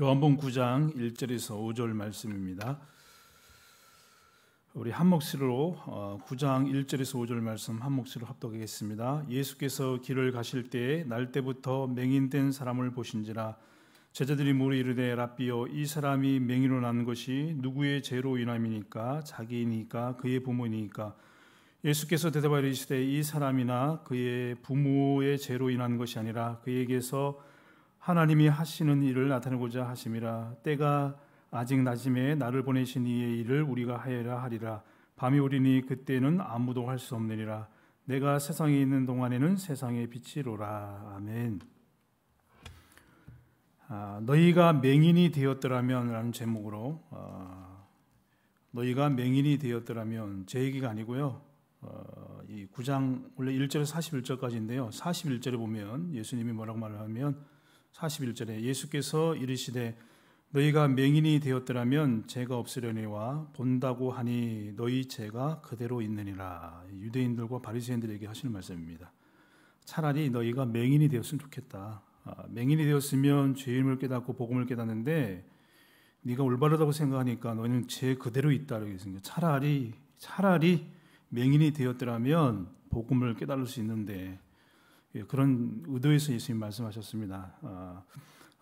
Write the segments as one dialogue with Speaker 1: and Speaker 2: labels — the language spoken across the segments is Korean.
Speaker 1: 요한복음 9장 1절에서 5절 말씀입니다. 우리 한 목소리로 9장 어, 1절에서 5절 말씀 한 목소리로 합독하겠습니다. 예수께서 길을 가실 때에 날 때부터 맹인된 사람을 보신지라 제자들이 물에 이르되 라비여 이 사람이 맹인으로 난 것이 누구의 죄로 인함이니까 자기이니까 그의 부모니까 예수께서 대답하여 이르시되 이 사람이나 그의 부모의 죄로 인한 것이 아니라 그에게서 하나님이 하시는 일을 나타내고자 하심이라 때가 아직 낮음에 나를 보내신 이의 일을 우리가 하여라 하리라 밤이 오리니 그때는 아무도 할 수 없느니라 내가 세상에 있는 동안에는 세상의 빛이로라 아멘. 아, 너희가 맹인이 되었더라면라는 제목으로 아, 너희가 맹인이 되었더라면 제 얘기가 아니고요. 어, 이 9장 원래 1절에서 41절까지인데요. 41절에 보면 예수님이 뭐라고 말하면 41절에 예수께서 이르시되 너희가 맹인이 되었더라면 죄가 없으려니와 본다고 하니 너희 죄가 그대로 있느니라 유대인들과 바리새인들에게 하시는 말씀입니다. 차라리 너희가 맹인이 되었으면 좋겠다. 아, 맹인이 되었으면 죄임을 깨닫고 복음을 깨닫는데 네가 올바르다고 생각하니까 너희는 죄 그대로 있다 이렇게 했습다 차라리 차라리 맹인이 되었더라면 복음을 깨달을 수 있는데 예, 그런 의도에서 예수님 말씀하셨습니다. 어,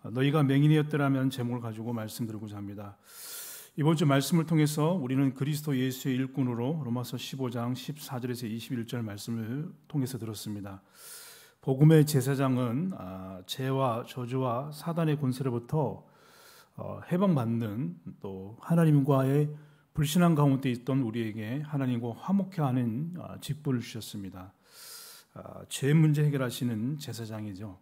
Speaker 1: 어, 너희가 맹인이었더라면 제목을 가지고 말씀드리고자 합니다. 이번 주 말씀을 통해서 우리는 그리스도 예수의 일꾼으로 로마서 15장 14절에서 21절 말씀을 통해서 들었습니다. 복음의 제사장은 아, 죄와 저주와 사단의 권세로부터 어, 해방받는 또 하나님과의 불신앙 가운데 있던 우리에게 하나님과 화목해 하는 아, 직분을 주셨습니다. 아, 죄 문제 해결하시는 제사장이죠.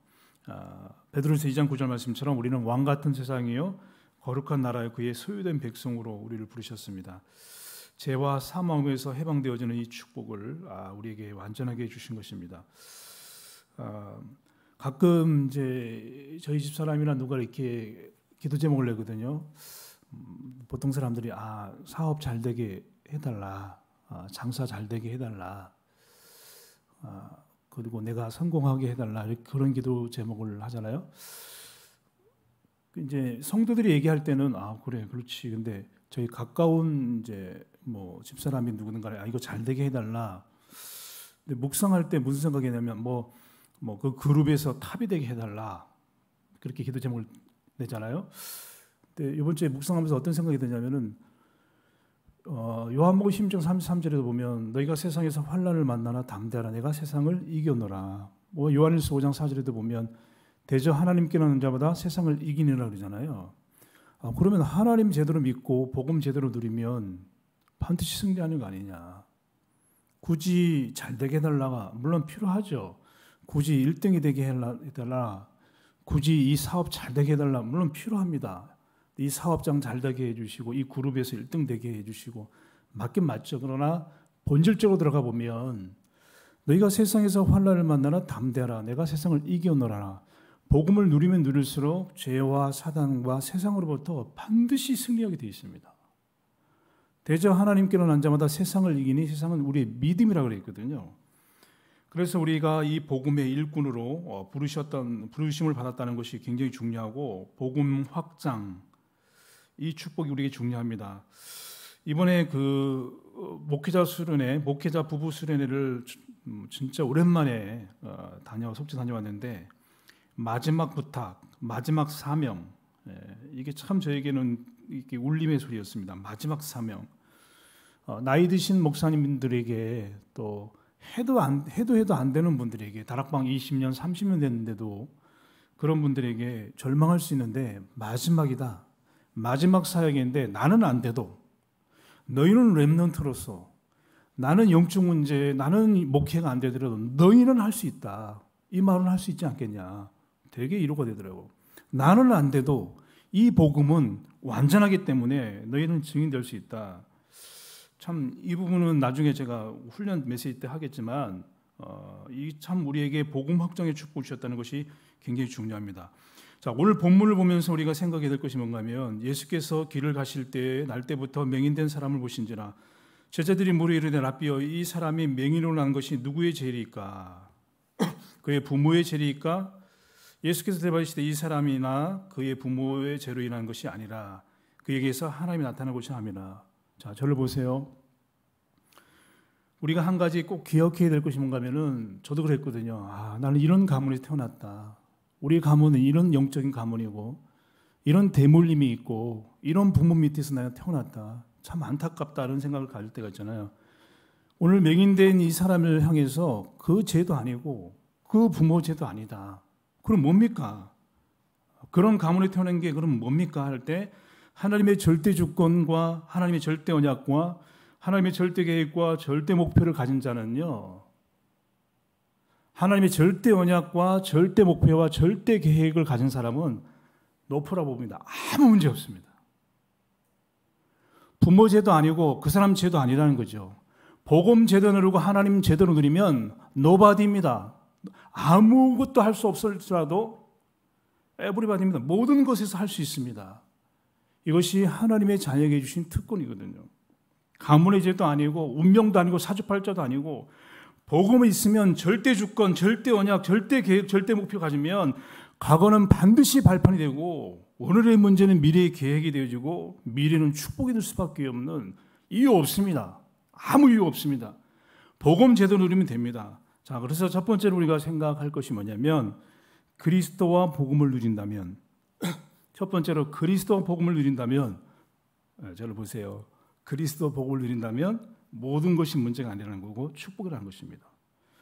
Speaker 1: 아, 베드로서 2장 9절 말씀처럼 우리는 왕 같은 세상이요 거룩한 나라의 그의 소유된 백성으로 우리를 부르셨습니다. 죄와 사망에서 해방되어지는 이 축복을 아, 우리에게 완전하게 주신 것입니다. 가끔 이제 저희 집 사람이나 누가 이렇게 기도 제목을 내거든요. 음, 보통 사람들이 아 사업 잘 되게 해달라, 장사 잘 되게 해달라. 그리고 내가 성공하게 해달라 그런 기도 제목을 하잖아요. 그 이제 성도들이 얘기할 때는 아 그래 그렇지 근데 저희 가까운 이제 뭐 집사람이 누구든간아 이거 잘 되게 해달라. 근데 묵상할 때 무슨 생각이냐면 뭐 뭐 그 그룹에서 탑이 되게 해달라 그렇게 기도 제목을 내잖아요. 근데 이번 주에 묵상하면서 어떤 생각이 드냐면은 어, 요한복음 16장 33절에도 보면 너희가 세상에서 환란을 만나나 담대하라 내가 세상을 이겨노라. 뭐 요한일서 5장 4절에도 보면 대저 하나님께 나는 자마다 세상을 이기느라 그러잖아요. 아, 그러면 하나님 제대로 믿고 복음 제대로 누리면 반드시 승리하는 거 아니냐. 굳이 잘 되게 해달라가 물론 필요하죠. 굳이 1등이 되게 해달라. 굳이 이 사업 잘 되게 해달라. 물론 필요합니다. 이 사업장 잘 되게 해주시고 이 그룹에서 1등 되게 해주시고 맞긴 맞죠. 그러나 본질적으로 들어가 보면 너희가 세상에서 환란을 만나나 담대하라. 내가 세상을 이겨놓으라 복음을 누리면 누릴수록 죄와 사단과 세상으로부터 반드시 승리하게 되어 있습니다. 대저 하나님께로 난 자마다 세상을 이기니 세상은 우리의 믿음이라 고 그랬거든요. 그래서 우리가 이 복음의 일꾼으로 어, 부르셨던 부르심을 받았다는 것이 굉장히 중요하고 복음 확장 이 축복이 우리에게 중요합니다. 이번에 그 어, 목회자 수련회, 목회자 부부 수련회를 음, 진짜 오랜만에 어, 다녀 속지 다녀왔는데 마지막 부탁, 마지막 사명 예, 이게 참 저에게는 이게 울림의 소리였습니다. 마지막 사명. 어, 나이 드신 목사님들에게 또 해도 안 해도 해도 안 되는 분들에게 다락방 20년, 30년 됐는데도 그런 분들에게 절망할 수 있는데 마지막이다. 마지막 사역인데 나는 안 돼도 너희는 랩넌트로서 나는 영적 문제, 나는 목회가 안 되더라도 너희는 할 수 있다. 이 말은 할 수 있지 않겠냐. 되게 이루가 되더라고. 나는 안 돼도 이 복음은 완전하기 때문에 너희는 증인 될 수 있다. 참 이 부분은 나중에 제가 훈련 메시지 때 하겠지만 어, 이 참 우리에게 복음 확정의 축복을 주셨다는 것이 굉장히 중요합니다. 자, 오늘 본문을 보면서 우리가 생각해야 될 것이 뭔가 하면 예수께서 길을 가실 때 날 때부터 맹인된 사람을 보신지라 제자들이 물에 이르되 라비어이 사람이 맹인으로 난 것이 누구의 죄리까 그의 부모의 죄리까 예수께서 대답하시되 이 사람이나 그의 부모의 죄로 인한 것이 아니라 그에게서 하나님이 나타나고자 합니다. 자, 저를 보세요. 우리가 한 가지 꼭 기억해야 될 것이 뭔가면은 저도 그랬거든요. 아, 나는 이런 가문에 태어났다. 우리 가문은 이런 영적인 가문이고 이런 대물림이 있고 이런 부모 밑에서 내가 태어났다. 참 안타깝다는 생각을 가질 때가 있잖아요. 오늘 맹인된 이 사람을 향해서 그 죄도 아니고 그 부모 죄도 아니다. 그럼 뭡니까? 그런 가문에 태어난 게 그럼 뭡니까? 할 때 하나님의 절대 주권과 하나님의 절대 언약과 하나님의 절대 계획과 절대 목표를 가진 자는요. 하나님의 절대 언약과 절대 목표와 절대 계획을 가진 사람은 노프라 봅니다. 아무 문제 없습니다. 부모 제도 아니고 그 사람 제도 아니라는 거죠. 복음 제도 누르고 하나님 제도 누리면 노바디입니다. 아무것도 할 수 없을지라도 에브리바디입니다. 모든 것에서 할 수 있습니다. 이것이 하나님의 자녀에게 주신 특권이거든요. 가문의 제도 아니고 운명도 아니고 사주팔자도 아니고 복음이 있으면 절대 주권, 절대 언약, 절대 계획, 절대 목표 가지면 과거는 반드시 발판이 되고 오늘의 문제는 미래의 계획이 되어지고 미래는 축복이 될 수밖에 없는 이유 없습니다. 아무 이유 없습니다. 복음 제도 누리면 됩니다. 자, 그래서 첫 번째로 우리가 생각할 것이 뭐냐면 그리스도와 복음을 누린다면 첫 번째로 그리스도와 복음을 누린다면 예, 저를 보세요. 그리스도 복음을 누린다면 모든 것이 문제가 아니라는 거고 축복이라는 것입니다.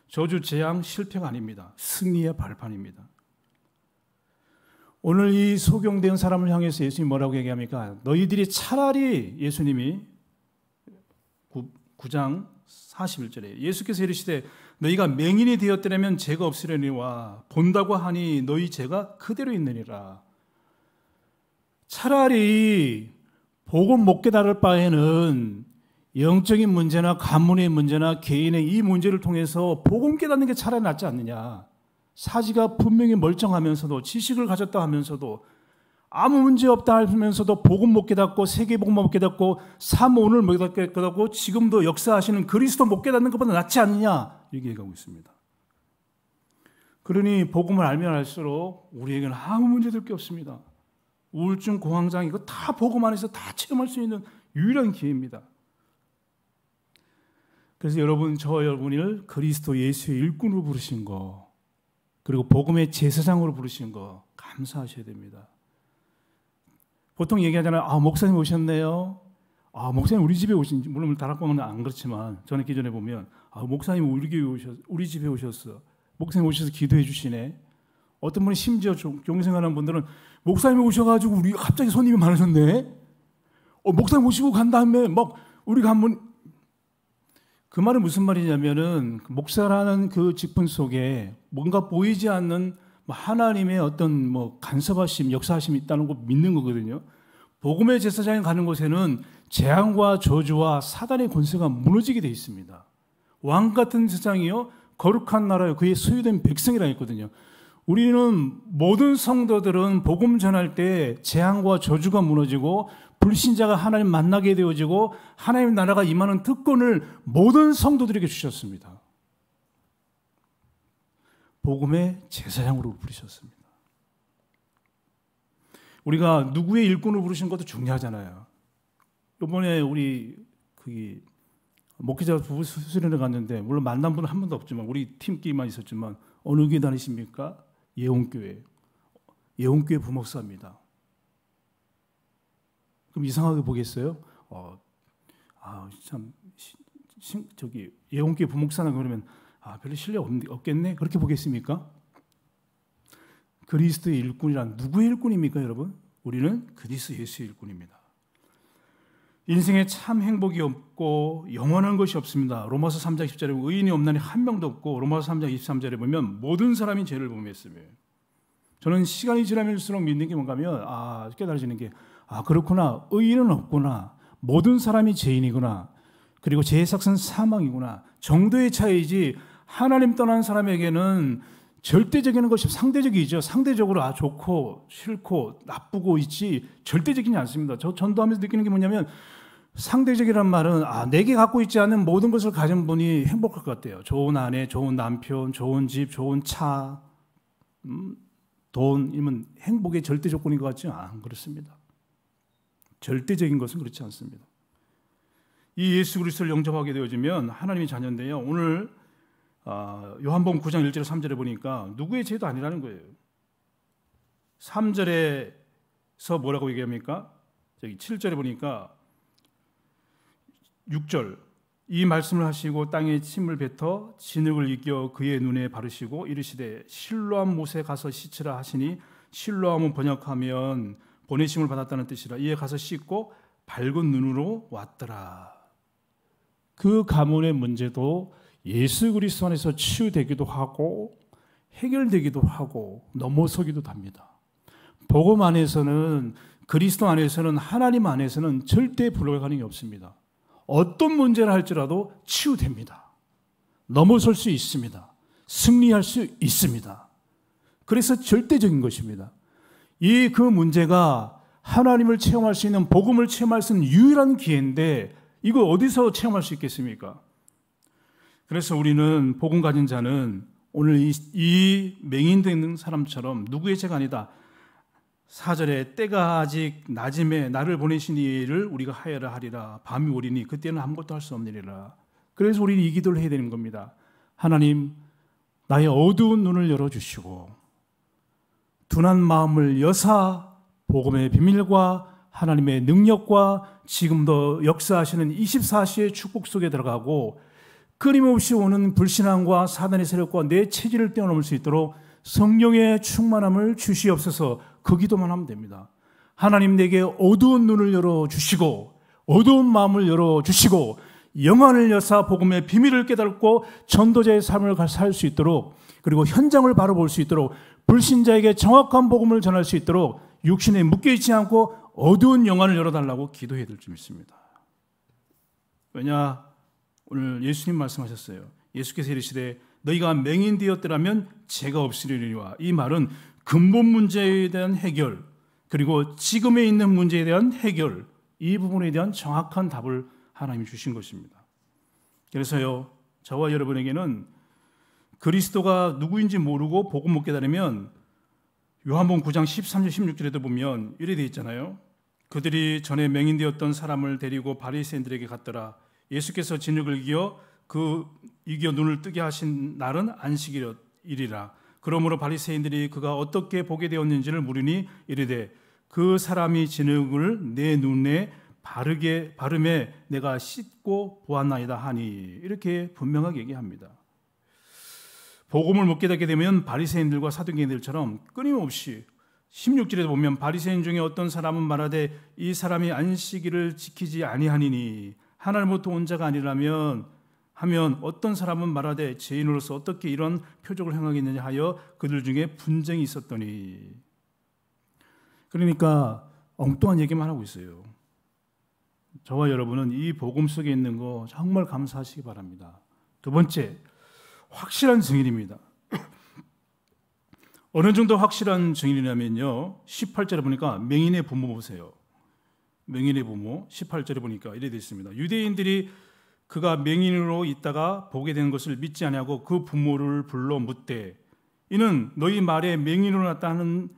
Speaker 1: 저주, 재앙, 실패가 아닙니다. 승리의 발판입니다. 오늘 이 소경된 사람을 향해서 예수님 뭐라고 얘기합니까? 너희들이 차라리 예수님이 9장 41절에 예수께서 이르시되 너희가 맹인이 되었더라면 죄가 없으려니와 본다고 하니 너희 죄가 그대로 있느니라. 차라리 복음 못 깨달을 바에는 영적인 문제나 가문의 문제나 개인의 이 문제를 통해서 복음 깨닫는 게 차라리 낫지 않느냐. 사지가 분명히 멀쩡하면서도 지식을 가졌다 하면서도 아무 문제 없다 하면서도 복음 못 깨닫고 세계복음 못 깨닫고 사모원을 못 깨닫고 지금도 역사하시는 그리스도 못 깨닫는 것보다 낫지 않느냐 얘기하고 있습니다. 그러니 복음을 알면 알수록 우리에게는 아무 문제될 게 없습니다. 우울증, 공황장 애 이거 다 복음 안에서 다 체험할 수 있는 유일한 기회입니다. 그래서 여러분 저 여러분을 그리스도 예수의 일꾼으로 부르신 거 그리고 복음의 제사장으로 부르신 거 감사하셔야 됩니다. 보통 얘기하잖아요. 아 목사님 오셨네요. 아 목사님 우리 집에 오신 물론 뭐 다락방은 안 그렇지만 저는 기존에 보면 아 목사님 우리 교회 오셨 우리 집에 오셨어. 목사님 오셔서 기도해 주시네. 어떤 분이 심지어 경생하는 분들은 목사님 오셔가지고 우리 갑자기 손님이 많으셨네. 어, 목사님 오시고 간 다음에 막 우리가 한번 그 말은 무슨 말이냐면은 목사라는 그 직분 속에 뭔가 보이지 않는 뭐 하나님의 어떤 뭐 간섭하심, 역사하심이 있다는 걸 믿는 거거든요. 복음의 제사장이 가는 곳에는 재앙과 저주와 사단의 권세가 무너지게 돼 있습니다. 왕 같은 세상이요, 거룩한 나라요, 그의 소유된 백성이라 했거든요. 우리는 모든 성도들은 복음 전할 때 재앙과 저주가 무너지고 불신자가 하나님 만나게 되어지고 하나님 나라가 임하는 특권을 모든 성도들에게 주셨습니다. 복음의 제사장으로 부르셨습니다. 우리가 누구의 일꾼을 부르신 것도 중요하잖아요. 이번에 우리 그 목회자 부부 수련회 갔는데 물론 만난 분은 한 번도 없지만 우리 팀끼만 있었지만 어느 교회 다니십니까? 예원교회 예원교회 부목사입니다. 그럼 이상하게 보겠어요? 어, 아참 저기 예원교회 부목사나 그러면 아 별로 실력 없, 겠네 그렇게 보겠습니까? 그리스도의 일꾼이란 누구의 일꾼입니까, 여러분? 우리는 그리스도 예수의 일꾼입니다. 인생에 참 행복이 없고 영원한 것이 없습니다. 로마서 3장 10절에 의인이 없나니 한 명도 없고 로마서 3장 23절에 보면 모든 사람이 죄를 범했음이에 저는 시간이 지나면수록 믿는 게 뭔가 하면 아, 깨달아지는 게 아, 그렇구나. 의인은 없구나. 모든 사람이 죄인이구나. 그리고 죄의 삭은 사망이구나. 정도의 차이지 하나님 떠난 사람에게는 절대적인 것이 상대적이죠. 상대적으로 아 좋고 싫고 나쁘고 있지 절대적이지 않습니다. 저 전도하면서 느끼는 게 뭐냐면 상대적이란 말은 아 내게 갖고 있지 않은 모든 것을 가진 분이 행복할 것 같아요. 좋은 아내, 좋은 남편, 좋은 집, 좋은 차, 음, 돈이면 행복의 절대 조건인 것 같지 않 아, 그렇습니다. 절대적인 것은 그렇지 않습니다. 이 예수 그리스도를 영접하게 되어지면 하나님의 자녀인데요. 오늘 아, 요한복음 9장 1절에 3절에 보니까 누구의 죄도 아니라는 거예요. 3절에서 뭐라고 얘기합니까? 저기 7절에 보니까 6절 이 말씀을 하시고 땅에 침을 뱉어 진흙을 이겨 그의 눈에 바르시고 이르시되 실로암 못에 가서 씻으라 하시니 실로암은 번역하면 보내심을 받았다는 뜻이라 이에 가서 씻고 밝은 눈으로 왔더라. 그 가문의 문제도 예수 그리스도 안에서 치유되기도 하고 해결되기도 하고 넘어서기도 합니다. 복음 안에서는 그리스도 안에서는 하나님 안에서는 절대 불가능이 없습니다. 어떤 문제를 할지라도 치유됩니다. 넘어설 수 있습니다. 승리할 수 있습니다. 그래서 절대적인 것입니다. 이 그 문제가 하나님을 체험할 수 있는 복음을 체험할 수 있는 유일한 기회인데 이거 어디서 체험할 수 있겠습니까? 그래서 우리는 복음 가진 자는 오늘 이, 이 맹인된 사람처럼 누구의 죄가 아니다. 사절에 때가 아직 낮음에 나를 보내신 이를 우리가 하여라 하리라. 밤이 오리니 그때는 아무것도 할 수없느리라 그래서 우리는 이 기도를 해야 되는 겁니다. 하나님, 나의 어두운 눈을 열어주시고 둔한 마음을 여사 복음의 비밀과 하나님의 능력과 지금도 역사하시는 24시의 축복 속에 들어가고 끊임없이 오는 불신앙과 사단의 세력과 내 체질을 뛰어넘을 수 있도록 성령의 충만함을 주시옵소서 거 그 기도만 하면 됩니다. 하나님 내게 어두운 눈을 열어주시고 어두운 마음을 열어주시고 영안을 여사 복음의 비밀을 깨닫고 전도자의 삶을 살 수 있도록 그리고 현장을 바로 볼 수 있도록 불신자에게 정확한 복음을 전할 수 있도록 육신에 묶여있지 않고 어두운 영안을 열어달라고 기도해야 될 줄 믿습니다. 왜냐 오늘 예수님 말씀하셨어요. 예수께서 이르시되 너희가 맹인되었더라면 죄가 없으리니와 이 말은 근본 문제에 대한 해결 그리고 지금에 있는 문제에 대한 해결 이 부분에 대한 정확한 답을 하나님이 주신 것입니다. 그래서요 저와 여러분에게는 그리스도가 누구인지 모르고 복음 못 깨달으면 요한복음 9장 13절 16절에도 보면 이래 돼 있잖아요. 그들이 전에 맹인되었던 사람을 데리고 바리새인들에게 갔더라. 예수께서 진흙을 이겨 그 이겨 눈을 뜨게 하신 날은 안식일이라. 그러므로 바리새인들이 그가 어떻게 보게 되었는지를 물으니 이르되 그 사람이 진흙을 내 눈에 바르게 바름에 내가 씻고 보았나이다 하니 이렇게 분명하게 얘기합니다. 복음을 못 깨닫게 되면 바리새인들과 사도개인들처럼 끊임없이 16절에 보면 바리새인 중에 어떤 사람은 말하되 이 사람이 안식일을 지키지 아니하니니 하나님부터 온 자가 아니라면 하면 어떤 사람은 말하되 죄인으로서 어떻게 이런 표적을 행하겠느냐 하여 그들 중에 분쟁이 있었더니 그러니까 엉뚱한 얘기만 하고 있어요. 저와 여러분은 이 복음 속에 있는 거 정말 감사하시기 바랍니다. 두 번째, 확실한 증인입니다. 어느 정도 확실한 증인이냐면요. 18절에 보니까 맹인의 부모 보세요. 맹인의 부모 18절에 보니까 이래 되어 있습니다. 유대인들이 그가 맹인으로 있다가 보게 된 것을 믿지 않냐고그 부모를 불러 묻되 이는 너희 말에 맹인으로 났다는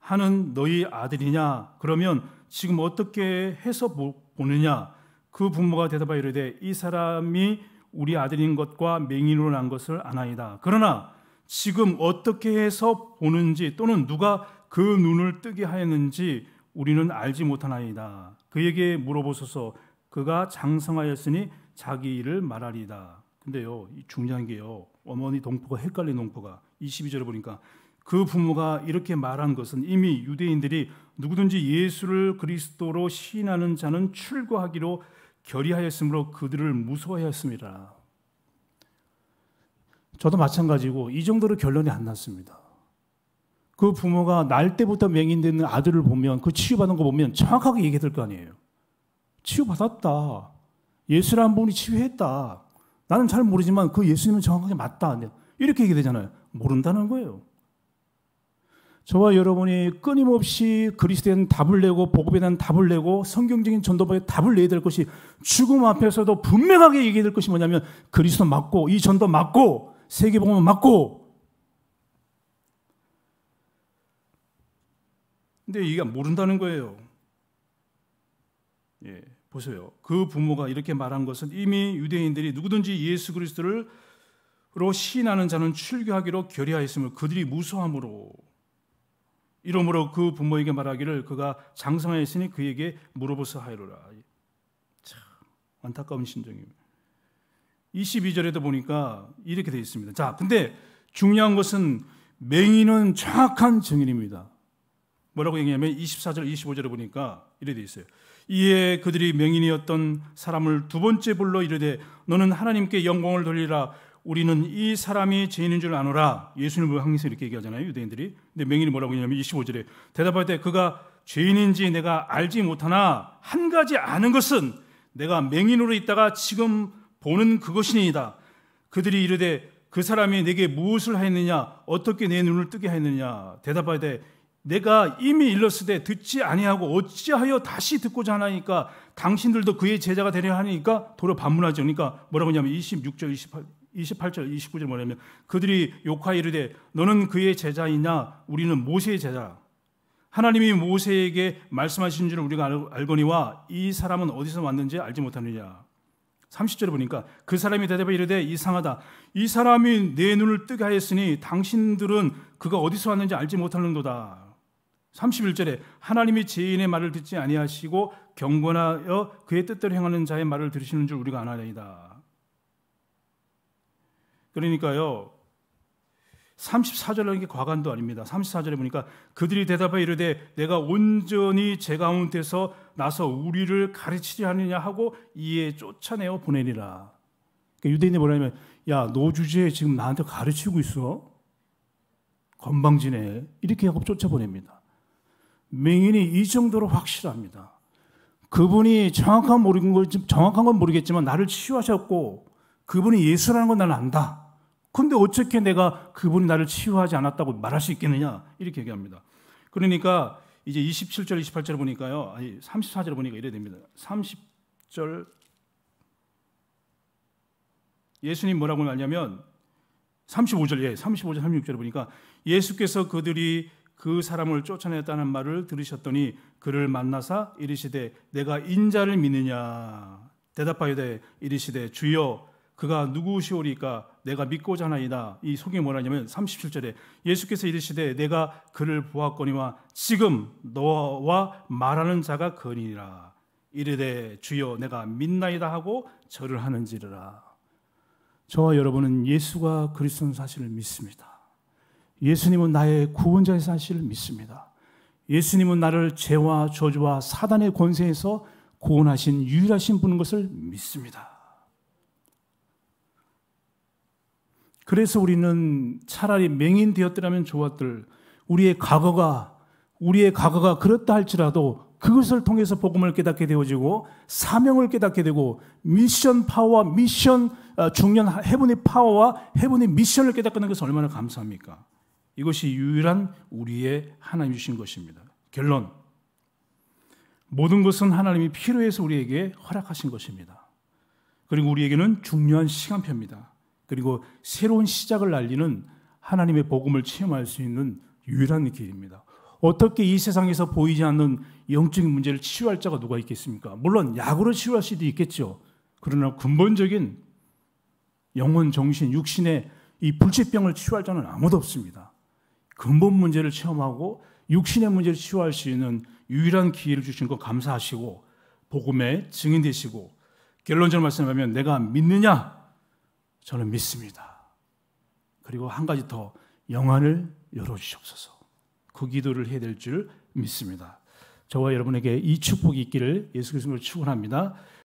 Speaker 1: 하는 너희 아들이냐 그러면 지금 어떻게 해서 보느냐 그 부모가 대답하여 이르되 이 사람이 우리 아들인 것과 맹인으로 난 것을 아나이다 그러나 지금 어떻게 해서 보는지 또는 누가 그 눈을 뜨게 하였는지 우리는 알지 못하나이다. 그에게 물어보소서 그가 장성하였으니 자기 일을 말하리이다. 근데요, 중요한 게요. 어머니 동포가 헷갈린 동포가 22절에 보니까 그 부모가 이렇게 말한 것은 이미 유대인들이 누구든지 예수를 그리스도로 시인하는 자는 출고하기로 결의하였으므로 그들을 무서워하였습니다. 저도 마찬가지고 이 정도로 결론이 안 났습니다. 그 부모가 날 때부터 맹인되는 아들을 보면 그치유받은거 보면 정확하게 얘기했을 거 아니에요. 치유받았다. 예수라는 분이 치유했다. 나는 잘 모르지만 그 예수님은 정확하게 맞다. 네. 이렇게 얘기되잖아요. 모른다는 거예요. 저와 여러분이 끊임없이 그리스도에 답을 내고 복음에 대한 답을 내고 성경적인 전도법에 답을 내야 될 것이 죽음 앞에서도 분명하게 얘기될 것이 뭐냐면 그리스도 맞고 이 전도 맞고 세계복음 맞고 근데 이게 모른다는 거예요. 예, 보세요. 그 부모가 이렇게 말한 것은 이미 유대인들이 누구든지 예수 그리스도를 로시하는 자는 출교하기로 결의하였음을 그들이 무소함으로 이러므로 그 부모에게 말하기를 그가 장성하였으니 그에게 물어보소 하이로라. 참 안타까운 신정입니다. 22절에도 보니까 이렇게 되어 있습니다. 자, 근데 중요한 것은 맹인은 정확한 증인입니다. 뭐라고 얘기냐면 24절, 25절에 보니까 이래 돼 있어요. 이에 그들이 명인이었던 사람을 두 번째 불러 이르되 너는 하나님께 영광을 돌리라 우리는 이 사람이 죄인인 줄 아노라 예수님을 뭐 항상 이렇게 얘기하잖아요 유대인들이 근데 명인이 뭐라고 했냐면 25절에 대답할 때 그가 죄인인지 내가 알지 못하나 한 가지 아는 것은 내가 맹인으로 있다가 지금 보는 그것이니이다 그들이 이르되 그 사람이 내게 무엇을 하였느냐 어떻게 내 눈을 뜨게 하였느냐 대답하되 내가 이미 일렀으되 듣지 아니하고 어찌하여 다시 듣고자 하나니까 당신들도 그의 제자가 되려 하니까 도로 반문하지 그러니까 뭐라고 하냐면 26절 28, 28절 29절 뭐냐면 그들이 욕하 이르되 너는 그의 제자이냐 우리는 모세의 제자라 하나님이 모세에게 말씀하신 줄 우리가 알거니와 이 사람은 어디서 왔는지 알지 못하느냐 30절에 보니까 그 사람이 대답해 이르되 이상하다. 이 사람이 내 눈을 뜨게 하였으니 당신들은 그가 어디서 왔는지 알지 못하는도다. 31절에 하나님이 죄인의 말을 듣지 아니하시고 경건하여 그의 뜻대로 행하는 자의 말을 들으시는 줄 우리가 아나이다. 그러니까요. 34절이라는 게 과간도 아닙니다. 34절에 보니까 그들이 대답하여 이르되 내가 온전히 제 가운데서 나서 우리를 가르치지 않느냐 하고 이에 쫓아내어 보내니라. 그러니까 유대인이 뭐냐면 야, 너 주제에 지금 나한테 가르치고 있어? 건방지네. 이렇게 하고 쫓아보냅니다. 맹인이 이 정도로 확실합니다. 그분이 정확한 모르는 걸 정확한 건 모르겠지만 나를 치유하셨고 그분이 예수라는 건 나는 안다. 근데 어떻게 내가 그분이 나를 치유하지 않았다고 말할 수 있겠느냐 이렇게 얘기합니다. 그러니까 이제 27절 28절 보니까요. 아니 34절 보니까 이래 됩니다. 30절 예수님 뭐라고 말하냐면 35절 예 35절 36절 보니까 예수께서 그들이 그 사람을 쫓아냈다는 말을 들으셨더니 그를 만나사 이르시되 내가 인자를 믿느냐 대답하여되 이르시되 주여 그가 누구시오리까 내가 믿고자 하나이다 이 속이 뭐라냐면 37절에 예수께서 이르시되 내가 그를 보았거니와 지금 너와 말하는 자가 그니라 이르되 주여 내가 믿나이다 하고 절을 하는지라 저와 여러분은 예수가 그리스도인 사실을 믿습니다 예수님은 나의 구원자의 사실을 믿습니다. 예수님은 나를 죄와 저주와 사단의 권세에서 구원하신 유일하신 분인 것을 믿습니다. 그래서 우리는 차라리 맹인되었더라면 좋았들 우리의 과거가 우리의 과거가 그렇다 할지라도 그것을 통해서 복음을 깨닫게 되어지고 사명을 깨닫게 되고 미션 파워와 미션 어, 중년 어, 해분의 파워와 해분의 미션을 깨닫는 것은 얼마나 감사합니까? 이것이 유일한 우리의 하나님 주신 것입니다. 결론. 모든 것은 하나님이 필요해서 우리에게 허락하신 것입니다. 그리고 우리에게는 중요한 시간표입니다. 그리고 새로운 시작을 날리는 하나님의 복음을 체험할 수 있는 유일한 길입니다. 어떻게 이 세상에서 보이지 않는 영적인 문제를 치유할 자가 누가 있겠습니까? 물론 약으로 치유할 수도 있겠죠. 그러나 근본적인 영혼, 정신, 육신의 이 불치병을 치유할 자는 아무도 없습니다. 근본 문제를 체험하고 육신의 문제를 치유할 수 있는 유일한 기회를 주신 것 감사하시고 복음에 증인 되시고 결론적으로 말씀하면 내가 믿느냐? 저는 믿습니다. 그리고 한 가지 더 영안을 열어주시옵소서. 그 기도를 해야 될 줄 믿습니다. 저와 여러분에게 이 축복이 있기를 예수 그리스도로 축원합니다.